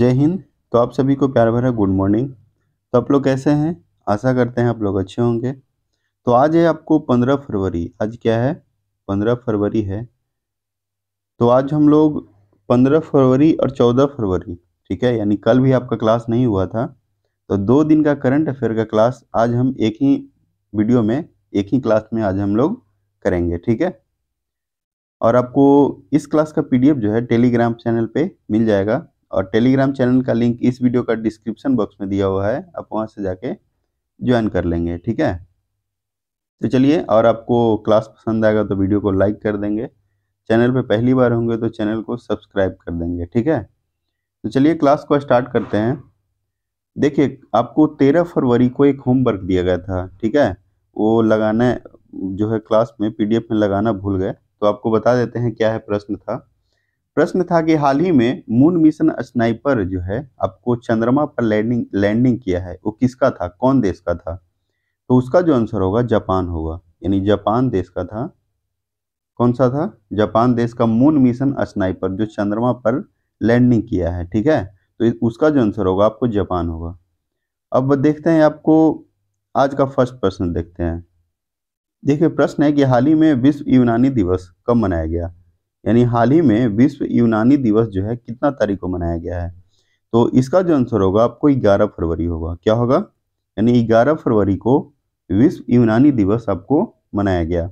जय हिंद तो आप सभी को प्यार भरा गुड मॉर्निंग तो आप लोग कैसे हैं आशा करते हैं आप लोग अच्छे होंगे तो आज है आपको पंद्रह फरवरी आज क्या है पंद्रह फरवरी है तो आज हम लोग पंद्रह फरवरी और चौदह फरवरी ठीक है यानी कल भी आपका क्लास नहीं हुआ था तो दो दिन का करंट अफेयर का क्लास आज हम एक ही वीडियो में एक ही क्लास में आज हम लोग करेंगे ठीक है और आपको इस क्लास का पीडीएफ जो है टेलीग्राम चैनल पे मिल जाएगा और टेलीग्राम चैनल का लिंक इस वीडियो का डिस्क्रिप्शन बॉक्स में दिया हुआ है आप वहाँ से जाके ज्वाइन कर लेंगे ठीक है तो चलिए और आपको क्लास पसंद आएगा तो वीडियो को लाइक कर देंगे चैनल पे पहली बार होंगे तो चैनल को सब्सक्राइब कर देंगे ठीक है तो चलिए क्लास को स्टार्ट करते हैं देखिए आपको तेरह फरवरी को एक होमवर्क दिया गया था ठीक है वो लगाना जो है क्लास में पीडीएफ में लगाना भूल गए तो आपको बता देते हैं क्या है प्रश्न था प्रश्न था कि हाल ही में मून मिशन स्नाइपर जो है आपको चंद्रमा पर लैंडिंग लैंडिंग किया है वो किसका था कौन देश का था तो उसका जो आंसर होगा जापान होगा यानी जापान देश का था कौन सा था जापान देश का मून मिशन स्नाइपर जो चंद्रमा पर लैंडिंग किया है ठीक है तो उसका जो आंसर होगा आपको जापान होगा अब देखते हैं आपको आज का फर्स्ट प्रश्न देखते हैं देखिए प्रश्न है कि हाल ही में विश्व यूनानी दिवस कब मनाया गया यानी हाल ही में विश्व यूनानी दिवस जो है कितना तारीख को मनाया गया है तो इसका जो आंसर होगा आपको ग्यारह फरवरी होगा क्या होगा यानी ग्यारह फरवरी को विश्व यूनानी दिवस आपको मनाया गया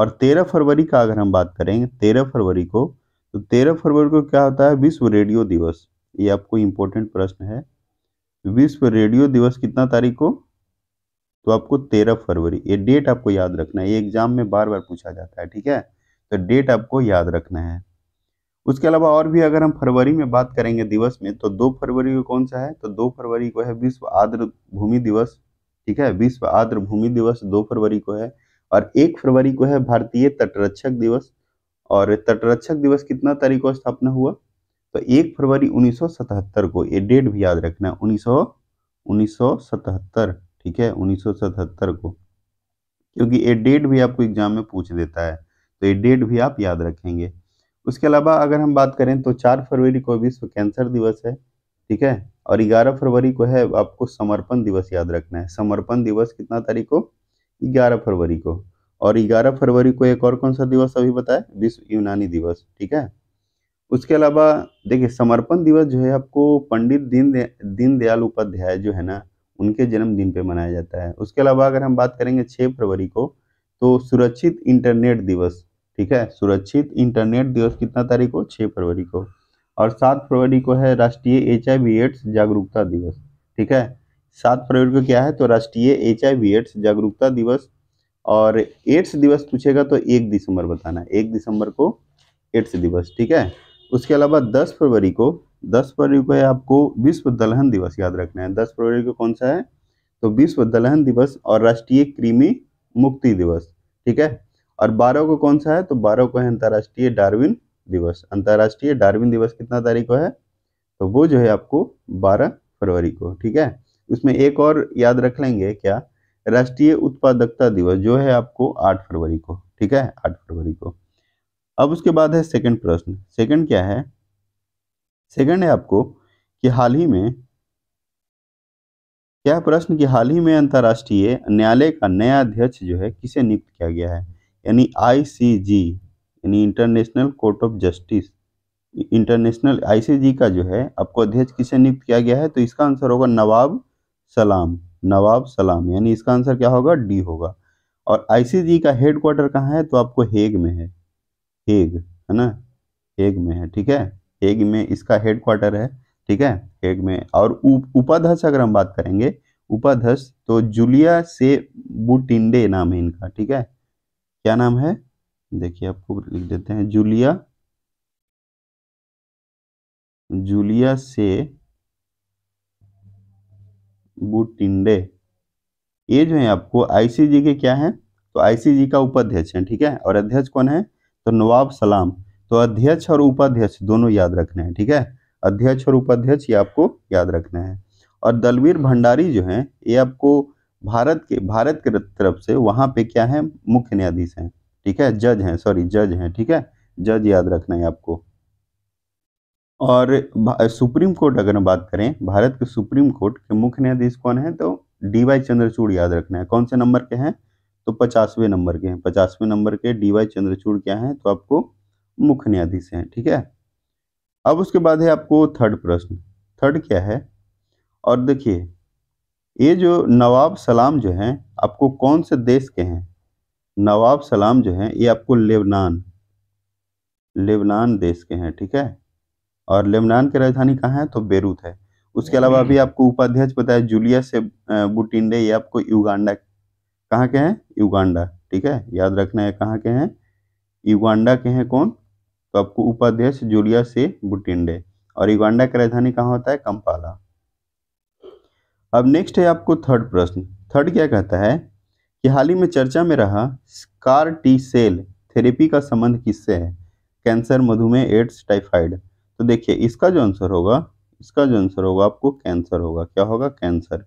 और तेरह फरवरी का अगर हम बात करें तेरह फरवरी को तो तेरह फरवरी को क्या होता है विश्व रेडियो दिवस ये आपको इम्पोर्टेंट प्रश्न है विश्व रेडियो दिवस कितना तारीख को तो आपको तेरह फरवरी ये डेट आपको याद रखना है ये एग्जाम में बार बार पूछा जाता है ठीक है तो डेट आपको याद रखना है उसके अलावा और भी अगर हम फरवरी में बात करेंगे दिवस में तो दो फरवरी को कौन सा है तो दो फरवरी को है विश्व आर्द्र भूमि दिवस ठीक है विश्व आर्द्र भूमि दिवस दो फरवरी को है और एक फरवरी को है भारतीय तटरक्षक दिवस और तटरक्षक दिवस कितना तारीख को स्थापना हुआ तो एक फरवरी 1977 को ये डेट भी याद रखना है उन्नीस ठीक है 1977 को क्योंकि ये डेट भी आपको एग्जाम में पूछ देता है तो ये डेट भी आप याद रखेंगे उसके अलावा अगर हम बात करें तो चार फरवरी को विश्व कैंसर दिवस है ठीक है और ग्यारह फरवरी को है आपको समर्पण दिवस याद रखना है समर्पण दिवस कितना तारीख को ग्यारह फरवरी को और ग्यारह फरवरी को एक और कौन सा दिवस अभी बताए विश्व यूनानी दिवस ठीक है उसके अलावा देखिए समर्पण दिवस जो है आपको पंडित दीन दीनदयाल उपाध्याय जो है ना उनके जन्मदिन पे मनाया जाता है उसके अलावा अगर हम बात करेंगे छः फरवरी को तो सुरक्षित इंटरनेट दिवस ठीक है सुरक्षित इंटरनेट दिवस कितना तारीख को छः फरवरी को और सात फरवरी को है राष्ट्रीय एच आई एड्स जागरूकता दिवस ठीक है सात फरवरी को क्या है तो राष्ट्रीय एच आई एड्स जागरूकता दिवस और एड्स दिवस पूछेगा तो एक दिसंबर बताना है एक दिसंबर को एड्स दिवस ठीक है उसके अलावा दस फरवरी को दस फरवरी को है आपको विश्व दलहन दिवस याद रखना है दस फरवरी को कौन सा है तो विश्व दलहन दिवस और राष्ट्रीय कृमि मुक्ति दिवस ठीक है और बारह को कौन सा है तो बारह को है अंतर्राष्ट्रीय डार्विन दिवस अंतर्राष्ट्रीय डार्विन दिवस कितना तारीख को है तो वो जो है आपको बारह फरवरी को ठीक है उसमें एक और याद रख लेंगे क्या राष्ट्रीय उत्पादकता दिवस जो है आपको आठ फरवरी को ठीक है आठ फरवरी को अब उसके बाद है सेकंड प्रश्न सेकंड क्या है सेकंड है आपको कि हाल ही में क्या प्रश्न कि हाल ही में अंतर्राष्ट्रीय न्यायालय का नया अध्यक्ष जो है किसे नियुक्त किया गया है यानी आईसीजी यानी International Court of Justice International ICJ का जो है आपको अध्यक्ष किसे नियुक्त किया गया है तो इसका आंसर होगा नवाब सलाम नवाब सलाम यानी इसका आंसर क्या होगा डी होगा और आईसीजी का हेड क्वार्टर कहाँ है तो आपको हेग में है हेग है ना हेग में है ठीक है हेग में इसका हेड क्वार्टर है ठीक है हेग में और उपाध्यक्ष अगर हम बात करेंगे उपाध्यक्ष तो जूलिया से बुटिंडे नाम है इनका ठीक है क्या नाम है देखिए आपको लिख देते हैं जूलिया जूलिया से बुटिंडे ये जो है आपको आईसीजी के क्या है तो आईसीजी का उपाध्यक्ष है ठीक है और अध्यक्ष कौन है तो नवाब सलाम तो अध्यक्ष और उपाध्यक्ष दोनों याद रखना है ठीक है अध्यक्ष और उपाध्यक्ष ये आपको याद रखना है और दलवीर भंडारी जो है ये आपको भारत के भारत के तरफ से वहाँ पे क्या है मुख्य न्यायाधीश हैं ठीक है जज हैं सॉरी जज हैं ठीक है जज याद रखना है आपको और सुप्रीम कोर्ट अगर हम बात करें भारत के सुप्रीम कोर्ट के मुख्य न्यायाधीश कौन है तो डी वाई चंद्रचूड़ याद रखना है कौन से नंबर के हैं तो पचासवें नंबर के हैं पचासवें नंबर के डी वाई चंद्रचूड़ क्या हैं तो आपको मुख्य न्यायाधीश हैं ठीक है अब उसके बाद है आपको थर्ड प्रश्न थर्ड क्या है और देखिए ये जो नवाब सलाम जो हैं आपको कौन से देश के हैं नवाब सलाम जो हैं ये आपको लेबनान लेबनान देश के हैं ठीक है और लेबनान की राजधानी कहाँ है तो बेरूत है उसके अलावा हम्म। अभी आपको उपाध्यक्ष पता है जूलिया से बुटिंडे ये आपको युगांडा कहाँ के हैं युगांडा ठीक है याद रखना है कहाँ के हैं युगांडा के हैं कौन तो आपको उपाध्यक्ष जूलिया से बुटिंडे और युगांडा की राजधानी कहाँ होता है कंपाला अब नेक्स्ट है आपको थर्ड प्रश्न थर्ड क्या कहता है कि हाल ही में चर्चा में रहा स्कार टी सेल थेरेपी का संबंध किससे है कैंसर मधुमेह एड्स टाइफाइड तो देखिए इसका जो आंसर होगा इसका जो आंसर होगा आपको कैंसर होगा क्या होगा कैंसर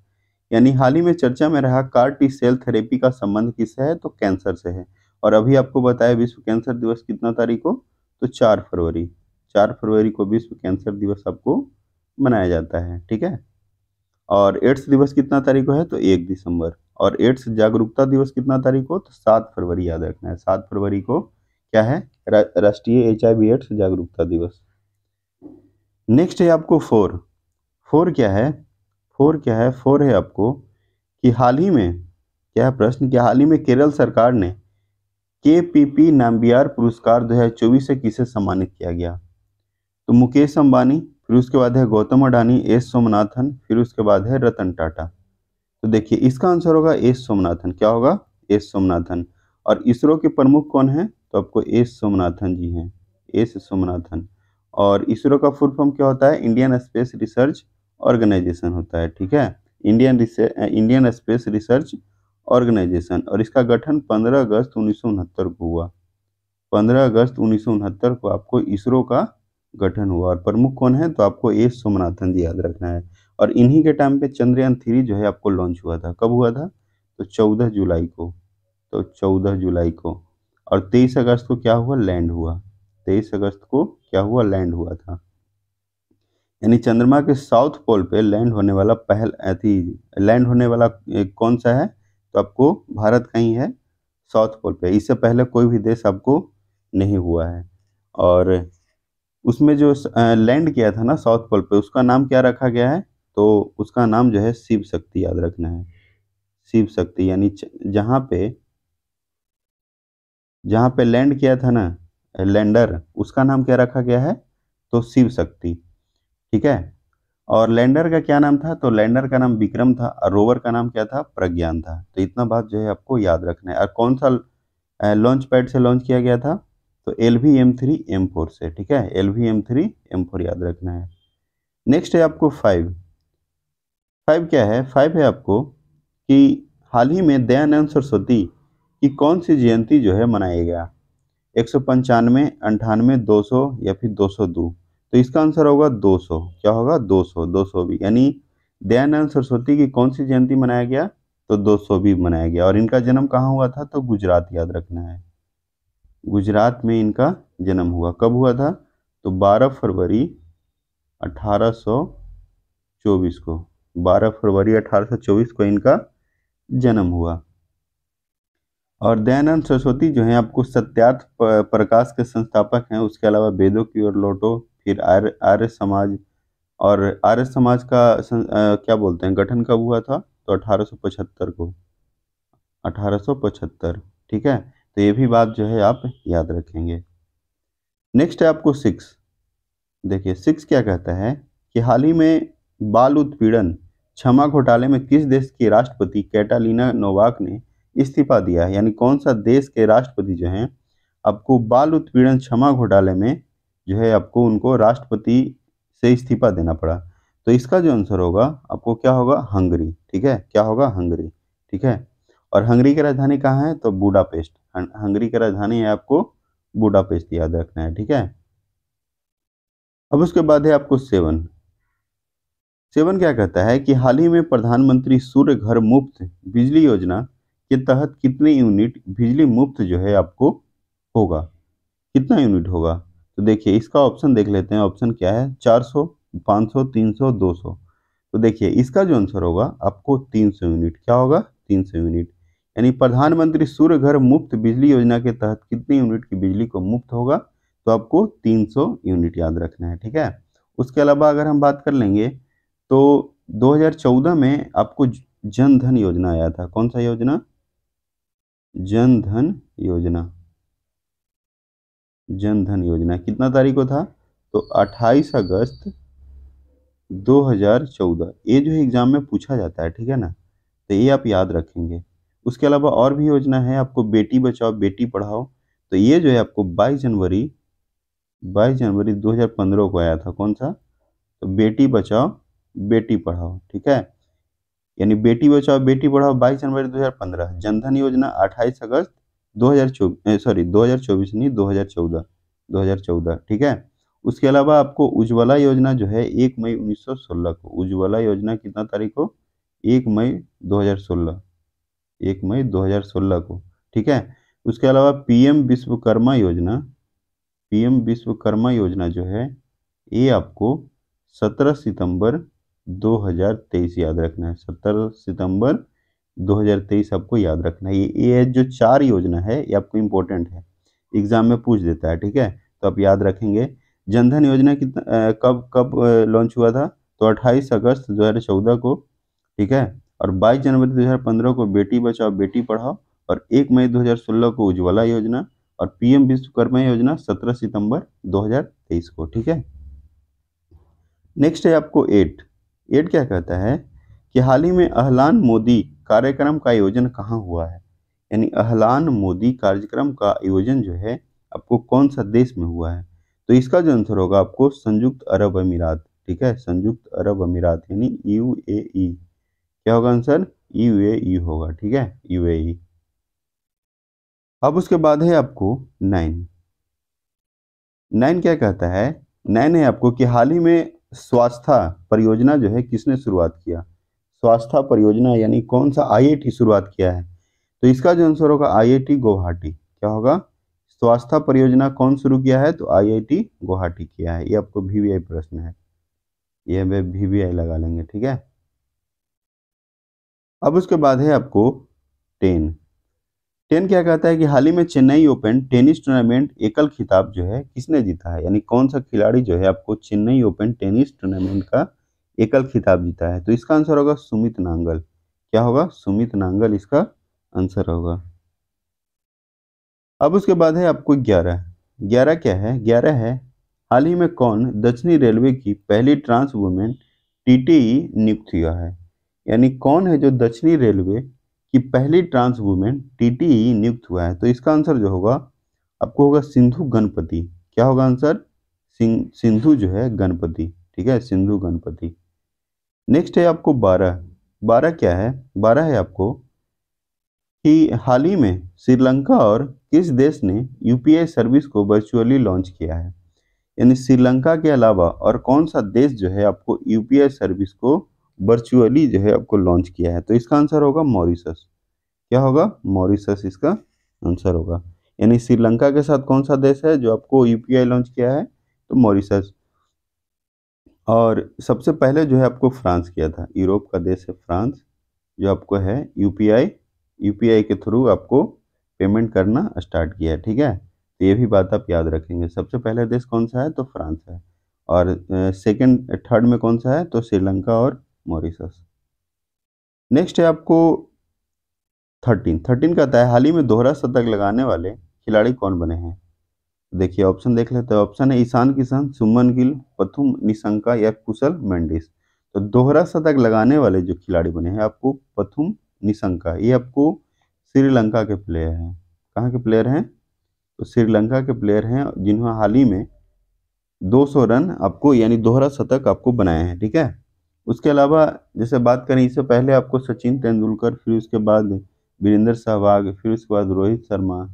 यानी हाल ही में चर्चा में रहा कार टी सेल थेरेपी का संबंध किससे है तो कैंसर से है और अभी आपको बताया विश्व कैंसर दिवस कितना तारीख को तो चार फरवरी चार फरवरी को विश्व कैंसर दिवस आपको मनाया जाता है ठीक है और एड्स दिवस कितना तारीख को है तो एक दिसंबर और एड्स जागरूकता दिवस कितना तारीख को तो सात फरवरी याद रखना है सात फरवरी को क्या है राष्ट्रीय एच आई एड्स जागरूकता दिवस नेक्स्ट है आपको फोर फोर क्या है फोर क्या है फोर है आपको कि हाल ही में क्या है प्रश्न कि हाल ही में केरल सरकार ने के पी पी नाम्बियार पुरस्कार दो हज़ार चौबीस से किसे सम्मानित किया गया तो मुकेश अंबानी फिर उसके बाद है गौतम अडानी एस सोमनाथन फिर उसके बाद है रतन टाटा तो देखिए इसका आंसर होगा एस सोमनाथन क्या होगा एस सोमनाथन और इसरो के प्रमुख कौन है तो आपको एस सोमनाथन जी हैं एस सोमनाथन और इसरो का फुल फॉर्म क्या होता है इंडियन स्पेस रिसर्च ऑर्गेनाइजेशन होता है ठीक है Indian Indian Space Research Organisation और इसका गठन 15 अगस्त उन्नीस को हुआ 15 अगस्त उन्नीस को आपको इसरो का गठन हुआ और प्रमुख कौन है तो आपको ए सोमनाथन जी याद रखना है और इन्हीं के टाइम पे चंद्रयान थ्री जो है आपको लॉन्च हुआ था कब हुआ था तो चौदह जुलाई को तो चौदह जुलाई को और तेईस अगस्त को क्या हुआ लैंड हुआ तेईस अगस्त को क्या हुआ लैंड हुआ था यानी चंद्रमा के साउथ पोल पे लैंड होने वाला पहल थी लैंड होने वाला कौन सा है तो आपको भारत का ही है साउथ पोल पे इससे पहले कोई भी देश आपको नहीं हुआ है और उसमें जो लैंड किया था ना साउथ पोल पे उसका नाम क्या रखा गया है तो उसका नाम जो है शिव शक्ति याद रखना है शिव शक्ति यानी जहाँ पे जहाँ पे लैंड किया था ना लैंडर उसका नाम क्या रखा गया है तो शिव शक्ति ठीक है और लैंडर का क्या नाम था तो लैंडर का नाम विक्रम था और रोवर का नाम क्या था प्रज्ञान था तो इतना बात जो है आपको याद रखना है और कौन सा लॉन्च पैड से लॉन्च किया गया था तो L V M three M four से ठीक है L V M three M four याद रखना है नेक्स्ट है आपको फाइव फाइव क्या है फाइव है आपको कि हाल ही में दयानंद सरस्वती की कौन सी जयंती जो है मनाया गया एक सौ पंचानवे अंठानवे दो सौ या फिर दो सौ दो तो इसका आंसर होगा दो सौ क्या होगा दो सौ दो सौ भी यानी दयानंद सरस्वती की कौन सी जयंती मनाया गया तो दो सौ भी मनाया गया और इनका जन्म कहाँ हुआ था तो गुजरात याद रखना है गुजरात में इनका जन्म हुआ कब हुआ था तो 12 फरवरी 1824 को 12 फरवरी 1824 को इनका जन्म हुआ और दयानंद सरस्वती जो हैं आपको सत्यार्थ प्रकाश के संस्थापक हैं उसके अलावा वेदों की ओर लौटो फिर आर्य आर्य समाज और आर्य समाज का सं, आ, क्या बोलते हैं गठन कब हुआ था तो 1875 को 1875 ठीक है तो ये भी बात जो है आप याद रखेंगे नेक्स्ट है आपको सिक्स देखिए सिक्स क्या कहता है कि हाल ही में बाल उत्पीड़न क्षमा घोटाले में किस देश की राष्ट्रपति कैटालिना नोवाक ने इस्तीफा दिया है यानी कौन सा देश के राष्ट्रपति जो हैं आपको बाल उत्पीड़न क्षमा घोटाले में जो है आपको उनको राष्ट्रपति से इस्तीफा देना पड़ा तो इसका जो आंसर होगा आपको क्या होगा हंगरी ठीक है क्या होगा हंगरी ठीक है और हंगरी की राजधानी कहाँ है तो बूडापेस्ट हंगरी का राजधानी है आपको बुडापेस्ट याद रखना है ठीक है अब उसके बाद है आपको सेवन सेवन क्या कहता है कि हाल ही में प्रधानमंत्री सूर्य घर मुफ्त बिजली योजना के तहत कितने यूनिट बिजली मुफ्त जो है आपको होगा कितना यूनिट होगा तो देखिए इसका ऑप्शन देख लेते हैं ऑप्शन क्या है 400, 500, 300, 200 तो देखिए इसका जो आंसर होगा आपको 300 यूनिट क्या होगा 300 यूनिट यानी प्रधानमंत्री सूर्य घर मुफ्त बिजली योजना के तहत कितनी यूनिट की बिजली को मुफ्त होगा तो आपको 300 यूनिट याद रखना है ठीक है उसके अलावा अगर हम बात कर लेंगे तो 2014 में आपको जन धन योजना आया था कौन सा योजना जन धन योजना जन धन योजना कितना तारीख को था तो 28 अगस्त 2014 ये जो एग्ज़ाम में पूछा जाता है ठीक है ना तो ये आप याद रखेंगे उसके अलावा और भी योजना है आपको बेटी बचाओ बेटी पढ़ाओ तो ये जो है आपको 22 जनवरी 22 जनवरी 2015 को आया था कौन सा तो बेटी बचाओ बेटी पढ़ाओ ठीक है यानी बेटी बचाओ बेटी पढ़ाओ 22 जनवरी 2015 जनधन योजना 28 अगस्त 2024 सॉरी 2024 नहीं 2014 2014 ठीक है उसके अलावा आपको उज्ज्वला योजना जो है एक मई उन्नीस को उज्ज्वला योजना कितना तारीख को एक मई 2016 एक मई 2016 को ठीक है उसके अलावा पीएम विश्वकर्मा योजना पीएम विश्वकर्मा योजना जो है ये आपको 17 सितंबर 2023 याद रखना है 17 सितंबर 2023 आपको याद रखना है ये ये जो चार योजना है ये आपको इम्पोर्टेंट है एग्जाम में पूछ देता है ठीक है तो आप याद रखेंगे जनधन योजना कितना कब कब लॉन्च हुआ था तो 28 अगस्त 2014 को ठीक है और 22 जनवरी 2015 को बेटी बचाओ बेटी पढ़ाओ और 1 मई 2016 को उज्ज्वला योजना और पीएम विश्वकर्मा योजना 17 सितंबर 2023 को ठीक है नेक्स्ट है आपको एट एट क्या कहता है कि हाल ही में अहलान मोदी कार्यक्रम का आयोजन कहाँ हुआ है यानी अहलान मोदी कार्यक्रम का आयोजन जो है आपको कौन सा देश में हुआ है तो इसका जो आंसर होगा आपको संयुक्त अरब अमीरात ठीक है संयुक्त अरब अमीरात यानी यू ए क्या होगा आंसर यू ए ई होगा ठीक है यू ए ई अब उसके बाद है आपको नाइन नाइन क्या कहता है नाइन है आपको कि हाल ही में स्वास्थ्य परियोजना जो है किसने शुरुआत किया स्वास्थ्य परियोजना यानी कौन सा आईआईटी शुरुआत किया है तो इसका जो आंसर होगा आईआईटी गुवाहाटी क्या होगा स्वास्थ्य परियोजना कौन शुरू किया है तो आईआईटी गुवाहाटी किया है ये आपको वीवीआई प्रश्न है ये वी वीवीआई लगा लेंगे ठीक है अब उसके बाद है आपको टेन टेन क्या कहता है कि हाल ही में चेन्नई ओपन टेनिस टूर्नामेंट एकल खिताब जो है किसने जीता है यानी कौन सा खिलाड़ी जो है आपको चेन्नई ओपन टेनिस टूर्नामेंट का एकल खिताब जीता है तो इसका आंसर होगा सुमित नांगल क्या होगा सुमित नांगल इसका आंसर होगा अब उसके बाद है आपको ग्यारह ग्यारह क्या है ग्यारह है हाल ही में कौन दक्षिणी रेलवे की पहली ट्रांस वुमेन टी नियुक्त हुआ है यानी कौन है जो दक्षिणी रेलवे की पहली ट्रांस वुमेन टीटीई नियुक्त हुआ है तो इसका आंसर जो होगा आपको होगा सिंधु गणपति क्या होगा आंसर सिंधु जो है गणपति ठीक है सिंधु गणपति नेक्स्ट है आपको बारह बारह क्या है बारह है आपको कि हाल ही में श्रीलंका और किस देश ने यूपीआई सर्विस को वर्चुअली लॉन्च किया है यानी श्रीलंका के अलावा और कौन सा देश जो है आपको यूपीआई सर्विस को वर्चुअली जो है आपको लॉन्च किया है तो इसका आंसर होगा मॉरिसस क्या होगा मॉरिसस इसका आंसर होगा यानी श्रीलंका के साथ कौन सा देश है जो आपको यूपीआई लॉन्च किया है तो मॉरिसस और सबसे पहले जो है आपको फ्रांस किया था यूरोप का देश है फ्रांस जो आपको है यूपीआई यूपीआई के थ्रू आपको पेमेंट करना स्टार्ट किया है ठीक है तो ये भी बात आप याद रखेंगे सबसे पहले देश कौन सा है तो फ्रांस है और सेकंड थर्ड में कौन सा है तो श्रीलंका और मॉरिसस नेक्स्ट है आपको थर्टीन थर्टीन कहता है हाल ही में दोहरा शतक लगाने वाले खिलाड़ी कौन बने हैं देखिए ऑप्शन देख लेते हैं ऑप्शन है ईशान किशन सुमन गिल पथुम निशंका या कुशल मेंडिस तो दोहरा शतक लगाने वाले जो खिलाड़ी बने हैं आपको पथुम निशंका ये आपको श्रीलंका के प्लेयर हैं कहाँ के प्लेयर हैं तो श्रीलंका के प्लेयर हैं जिन्होंने हाल ही में 200 रन आपको यानी दोहरा शतक आपको बनाए हैं ठीक है उसके अलावा जैसे बात करें इससे पहले आपको सचिन तेंदुलकर फिर उसके बाद वीरेंद्र सहवाग फिर उसके बाद रोहित शर्मा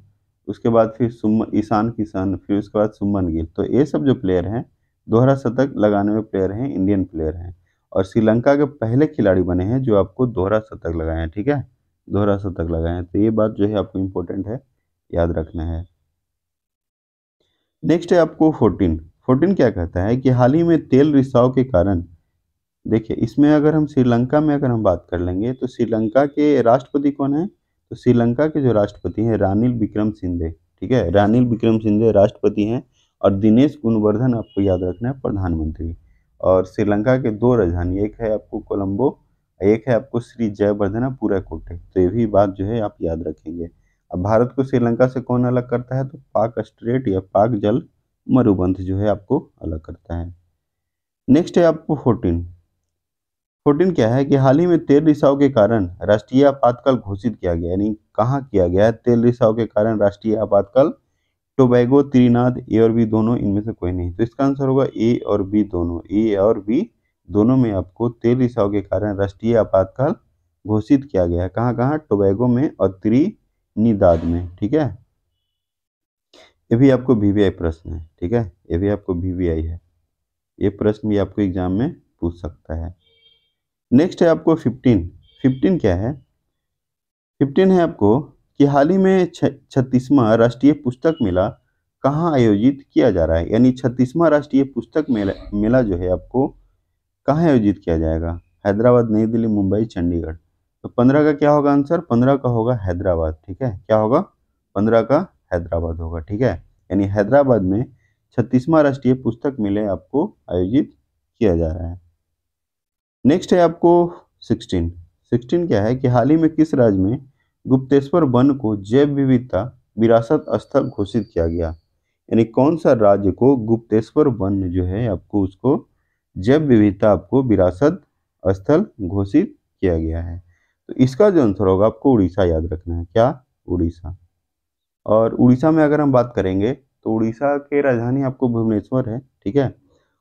उसके बाद फिर सुमन ईशान किशन फिर उसके बाद सुमन गिल तो ये सब जो प्लेयर हैं दोहरा शतक लगाने में प्लेयर हैं इंडियन प्लेयर हैं और श्रीलंका के पहले खिलाड़ी बने हैं जो आपको दोहरा शतक लगाए हैं ठीक है दोहरा शतक लगाए हैं तो ये बात जो है आपको इम्पोर्टेंट है याद रखना है नेक्स्ट है आपको फोर्टीन फोर्टीन क्या कहता है कि हाल ही में तेल रिसाव के कारण देखिए इसमें अगर हम श्रीलंका में अगर हम बात कर लेंगे तो श्रीलंका के राष्ट्रपति कौन है तो श्रीलंका के जो राष्ट्रपति हैं रानिल विक्रम सिंधे ठीक है रानिल विक्रम सिंधे राष्ट्रपति हैं और दिनेश गुणवर्धन आपको याद रखना है प्रधानमंत्री और श्रीलंका के दो राजधानी एक है आपको कोलम्बो एक है आपको श्री जयवर्धना पूरा कोटे तो ये भी बात जो है आप याद रखेंगे अब भारत को श्रीलंका से कौन अलग करता है तो पाक स्ट्रेट या पाक जल मरुबंध जो है आपको अलग करता है नेक्स्ट है आपको फोर्टीन फोर्टीन क्या है कि हाल ही में तेल रिसाव के कारण राष्ट्रीय आपातकाल घोषित किया गया यानी कहाँ किया गया है तेल रिसाव के कारण राष्ट्रीय आपातकाल टोबैगो त्रिनाद ए और बी दोनों इनमें से कोई नहीं तो इसका आंसर होगा ए और बी दोनों ए और बी दोनों में आपको तेल रिसाव के कारण राष्ट्रीय आपातकाल घोषित किया गया है कहाँ कहाँ टोबैगो में और त्रिनिदाद में ठीक है ये भी आपको वीवीआई प्रश्न है ठीक है ये भी आपको आई है ये प्रश्न भी आपको एग्जाम में पूछ सकता है नेक्स्ट है आपको फिफ्टीन फिफ्टीन क्या है फिफ्टीन है आपको कि हाल ही में छत्तीसवां राष्ट्रीय पुस्तक मेला कहाँ आयोजित किया जा रहा है यानी छत्तीसवां राष्ट्रीय पुस्तक मेला मेला जो है आपको कहाँ आयोजित किया जाएगा हैदराबाद नई दिल्ली मुंबई चंडीगढ़ तो पंद्रह का क्या होगा आंसर पंद्रह का होगा हैदराबाद ठीक है क्या होगा पंद्रह का हैदराबाद होगा ठीक है यानी हैदराबाद में छत्तीसवां राष्ट्रीय पुस्तक मेले आपको आयोजित किया जा रहा है नेक्स्ट है आपको सिक्सटीन सिक्सटीन क्या है कि हाल ही में किस राज्य में गुप्तेश्वर वन को जैव विविधता विरासत स्थल घोषित किया गया यानी कौन सा राज्य को गुप्तेश्वर वन जो है आपको उसको जैव विविधता आपको विरासत स्थल घोषित किया गया है तो इसका जो आंसर होगा आपको उड़ीसा याद रखना है क्या उड़ीसा और उड़ीसा में अगर हम बात करेंगे तो उड़ीसा के राजधानी आपको भुवनेश्वर है ठीक है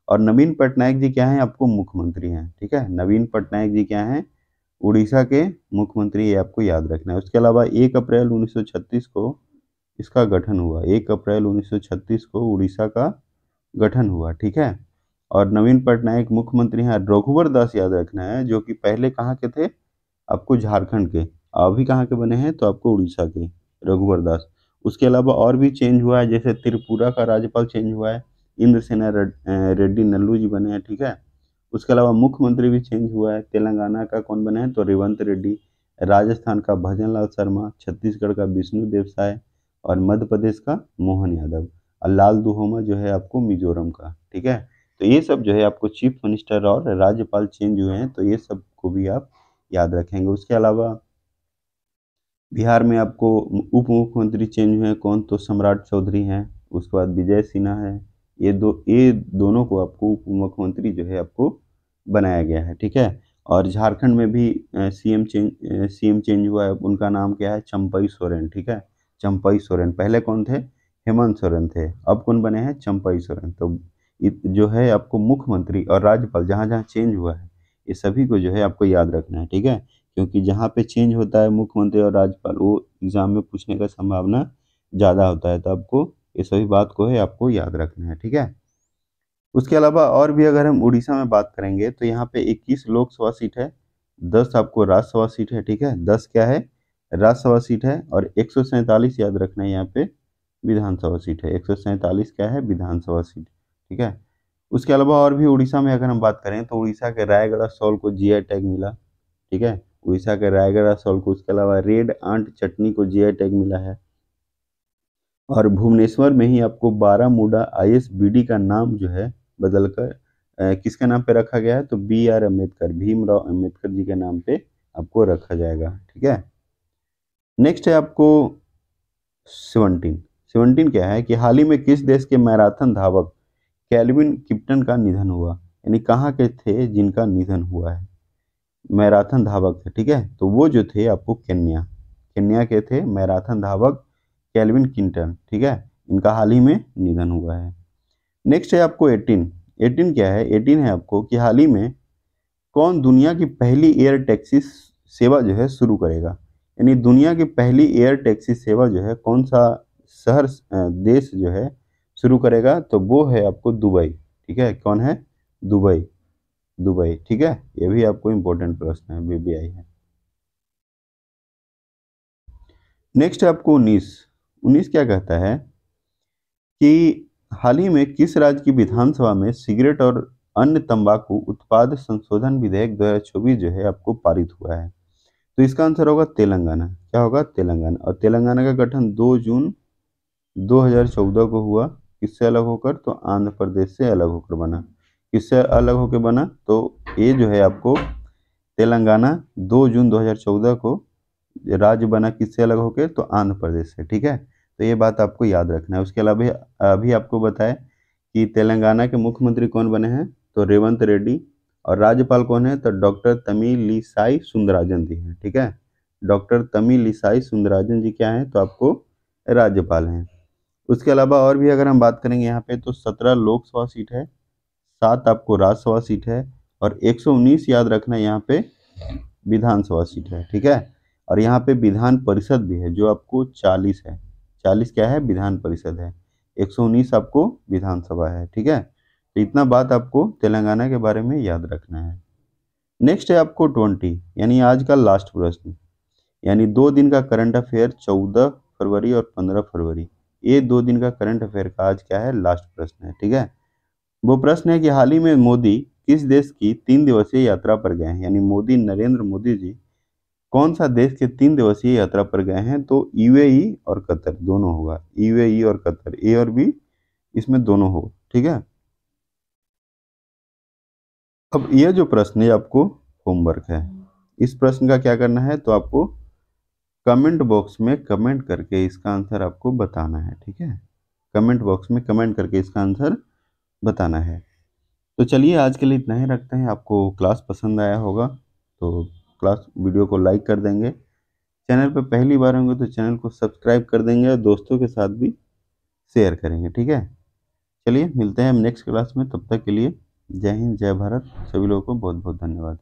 और नवीन पटनायक जी क्या हैं आपको मुख्यमंत्री हैं ठीक है नवीन पटनायक जी क्या हैं उड़ीसा के मुख्यमंत्री ये आपको याद रखना है उसके अलावा एक अप्रैल 1936 को इसका गठन हुआ एक अप्रैल 1936 को उड़ीसा का गठन हुआ ठीक है और नवीन पटनायक मुख्यमंत्री हैं रघुवर दास याद रखना है जो कि पहले कहाँ के थे आपको झारखंड के अभी कहाँ के बने हैं तो आपको उड़ीसा के रघुवर दास उसके अलावा और भी चेंज हुआ है जैसे त्रिपुरा का राज्यपाल चेंज हुआ है इंद्रसेना रेड्डी नल्लू जी बने हैं ठीक है उसके अलावा मुख्यमंत्री भी चेंज हुआ है तेलंगाना का कौन बने हैं तो रेवंत रेड्डी राजस्थान का भजन लाल शर्मा छत्तीसगढ़ का विष्णु देव साय और मध्य प्रदेश का मोहन यादव और लाल दुहोमा जो है आपको मिजोरम का ठीक है तो ये सब जो है आपको चीफ मिनिस्टर और राज्यपाल चेंज हुए हैं तो ये सब को भी आप याद रखेंगे उसके अलावा बिहार में आपको उप मुख्यमंत्री चेंज हुए हैं कौन तो सम्राट चौधरी हैं उसके बाद विजय सिन्हा है ये दो ये दोनों को आपको उप मुख्यमंत्री जो है आपको बनाया गया है ठीक है और झारखंड में भी सीएम चेंज सीएम चेंज हुआ है उनका नाम क्या है चंपई सोरेन ठीक है चंपई सोरेन पहले कौन थे हेमंत सोरेन थे अब कौन बने हैं चंपई सोरेन तो जो है आपको मुख्यमंत्री और राज्यपाल जहाँ जहाँ चेंज हुआ है ये सभी को जो है आपको याद रखना है ठीक है क्योंकि जहाँ पे चेंज होता है मुख्यमंत्री और राज्यपाल वो एग्ज़ाम में पूछने का संभावना ज़्यादा होता है तो आपको ये सभी बात को है आपको याद रखना है ठीक है उसके अलावा और भी अगर हम उड़ीसा में बात करेंगे तो यहाँ पे 21 लोकसभा सीट है 10 आपको राज्यसभा सीट है ठीक है 10 क्या है राज्यसभा सीट है और एक याद रखना है यहाँ पे विधानसभा सीट है एक क्या है विधानसभा सीट ठीक है उसके अलावा और भी उड़ीसा में अगर हम बात करें तो उड़ीसा के रायगढ़ सॉल को जी टैग मिला ठीक है उड़ीसा के रायगढ़ सॉल को उसके अलावा रेड आंट चटनी को जी टैग मिला है और भुवनेश्वर में ही आपको बारह बी डी का नाम जो है बदलकर किसके नाम पे रखा गया है तो बी आर अम्बेडकर भीमराव अम्बेडकर जी के नाम पे आपको रखा जाएगा ठीक है नेक्स्ट है आपको सेवनटीन सेवनटीन क्या है कि हाल ही में किस देश के मैराथन धावक कैलविन किप्टन का निधन हुआ यानी कहाँ के थे जिनका निधन हुआ है मैराथन धावक थे ठीक है तो वो जो थे आपको केन्या केन्या के थे मैराथन धावक कैलविन किंटन ठीक है इनका हाल ही में निधन हुआ है नेक्स्ट है आपको एटीन एटीन क्या है एटीन है आपको कि हाल ही में कौन दुनिया की पहली एयर टैक्सी सेवा जो है शुरू करेगा यानी दुनिया की पहली एयर टैक्सी सेवा जो है कौन सा शहर देश जो है शुरू करेगा तो वो है आपको दुबई ठीक है कौन है दुबई दुबई ठीक है ये भी आपको इम्पोर्टेंट प्रश्न है बीबीआई है नेक्स्ट है आपको उन्नीस उन्नीस क्या कहता है कि हाल ही में किस राज्य की विधानसभा में सिगरेट और अन्य तंबाकू उत्पाद संशोधन विधेयक चौबीस जो है आपको पारित हुआ है तो इसका आंसर होगा तेलंगाना क्या होगा तेलंगाना और तेलंगाना का गठन 2 जून 2014 को हुआ किससे अलग होकर तो आंध्र प्रदेश से अलग होकर बना किससे अलग होकर बना तो ये जो है आपको तेलंगाना 2 जून 2014 को राज्य बना किससे अलग होकर तो आंध्र प्रदेश से ठीक है तो ये बात आपको याद रखना है उसके अलावा अभी आपको बताएं कि तेलंगाना के मुख्यमंत्री कौन बने हैं तो रेवंत रेड्डी और राज्यपाल कौन है तो डॉक्टर तमिलिसाई सुंदराजन जी हैं ठीक है डॉक्टर तमिलिसाई सुंदराजन जी क्या हैं तो आपको राज्यपाल हैं उसके अलावा और भी अगर हम बात करेंगे यहाँ पे तो सत्रह लोकसभा सीट है सात आपको राज्यसभा सीट है और एक याद रखना है यहाँ पे विधानसभा सीट है ठीक है और यहाँ पे विधान परिषद भी है जो आपको चालीस है चालीस क्या है विधान परिषद है एक सौ उन्नीस आपको विधानसभा है ठीक है तो इतना बात आपको तेलंगाना के बारे में याद रखना है नेक्स्ट है आपको ट्वेंटी यानी आज का लास्ट प्रश्न यानी दो दिन का करंट अफेयर चौदह फरवरी और पंद्रह फरवरी ये दो दिन का करंट अफेयर का आज क्या है लास्ट प्रश्न है ठीक है वो प्रश्न है कि हाल ही में मोदी किस देश की तीन दिवसीय यात्रा पर गए हैं यानी मोदी नरेंद्र मोदी जी कौन सा देश के तीन दिवसीय यात्रा पर गए हैं तो यूएई और कतर दोनों होगा यूएई और कतर ए और बी इसमें दोनों हो ठीक है अब यह जो प्रश्न है आपको होमवर्क है इस प्रश्न का क्या करना है तो आपको कमेंट बॉक्स में कमेंट करके इसका आंसर आपको बताना है ठीक है कमेंट बॉक्स में कमेंट करके इसका आंसर बताना है तो चलिए आज के लिए इतना ही रखते हैं आपको क्लास पसंद आया होगा तो क्लास वीडियो को लाइक कर देंगे चैनल पर पहली बार होंगे तो चैनल को सब्सक्राइब कर देंगे और दोस्तों के साथ भी शेयर करेंगे ठीक है चलिए मिलते हैं हम नेक्स्ट क्लास में तब तक के लिए जय हिंद जय भारत सभी लोगों को बहुत बहुत धन्यवाद